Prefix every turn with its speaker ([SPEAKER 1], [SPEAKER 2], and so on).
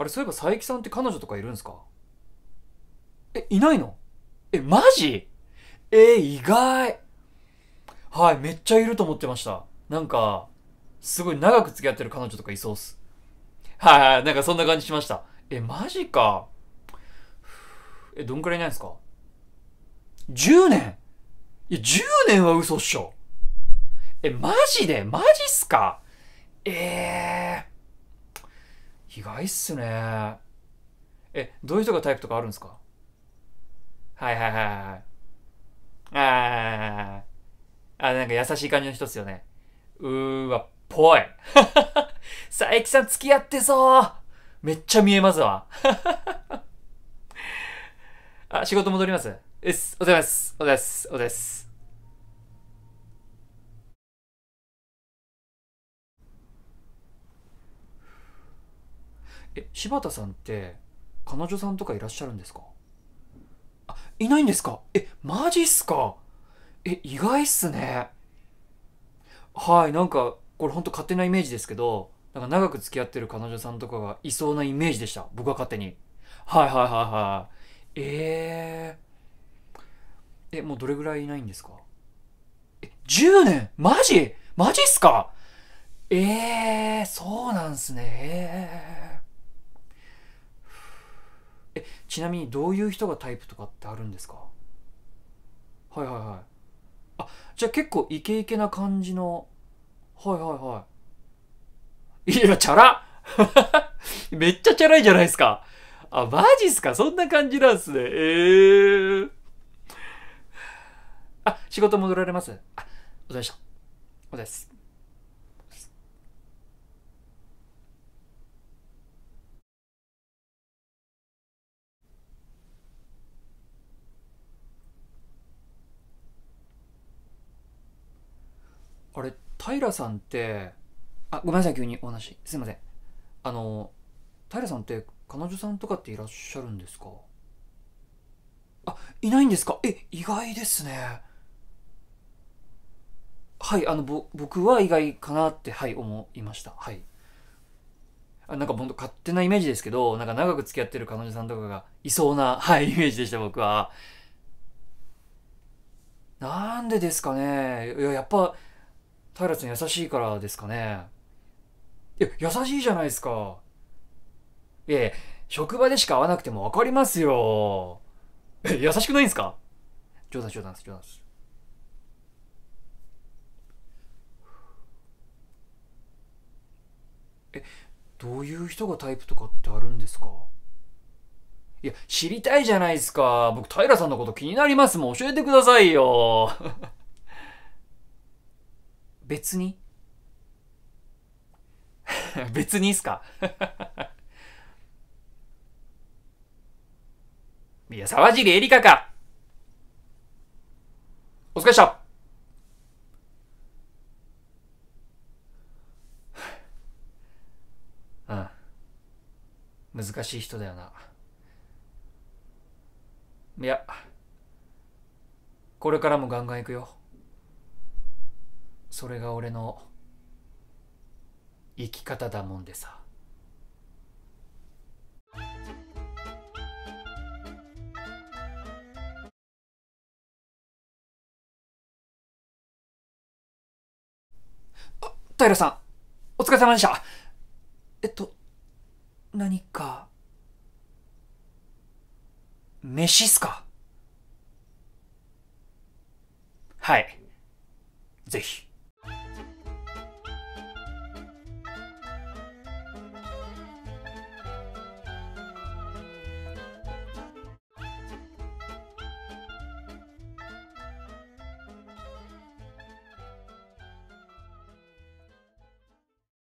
[SPEAKER 1] あれそういえば佐伯さんって彼女とかいるんですかえいないのえマジえ意外はいめっちゃいると思ってましたなんかすごい長く付き合ってる彼女とかいそうっすはいはいなんかそんな感じしましたえマジかえどんくらいいないですか ?10 年いや10年は嘘っしょえマジでマジっすかええー意外っすねえどういう人がタイプとかあるんですかはいはいはいはいああなんか優しい感じの人っすよねうーわぽい 佐伯さん付き合ってそうめっちゃ見えますわ あ仕事戻りますうっすおはようございますおはようございますおはようございますえ柴田さんって彼女さんとかいらっしゃるんですかあいないんですかえマジっすかえ意外っすねはいなんかこれほんと勝手なイメージですけどなんか長く付き合ってる彼女さんとかがいそうなイメージでした僕は勝手にはいはいはいはいえー、えもうどれぐらいいないんですかえ10年マジマジっすかええー、そうなんすね。えーえちなみにどういう人がタイプとかってあるんですかはいはいはいあじゃあ結構イケイケな感じのはいはいはいいやチャラ めっちゃチャラいじゃないですかあマジっすかそんな感じなんすねええー、あ仕事戻られますあお疲れ様でしたお疲れですあれ平さんってあごめんなさい急にお話すいませんあの平さんって彼女さんとかっていらっしゃるんですかあいないんですかえ意外ですねはいあのぼ僕は意外かなってはい思いましたはいあなんか本当勝手なイメージですけどなんか長く付き合ってる彼女さんとかがいそうなはいイメージでした僕はなんでですかねいややっぱ平さん優しいからですかね。いや、優しいじゃないですか。いや、職場でしか会わなくてもわかりますよ。え、優しくないんですか冗談冗談です、冗談です。え、どういう人がタイプとかってあるんですかいや、知りたいじゃないですか。僕、平さんのこと気になりますもん。教えてくださいよ。別に 別にっすか いや、沢尻エリカかお疲れっした うん。難しい人だよな。いや、これからもガンガン行くよ。それが俺の生き方だもんでさ平さんお疲れ様でしたえっと何か飯っすかはいぜひ。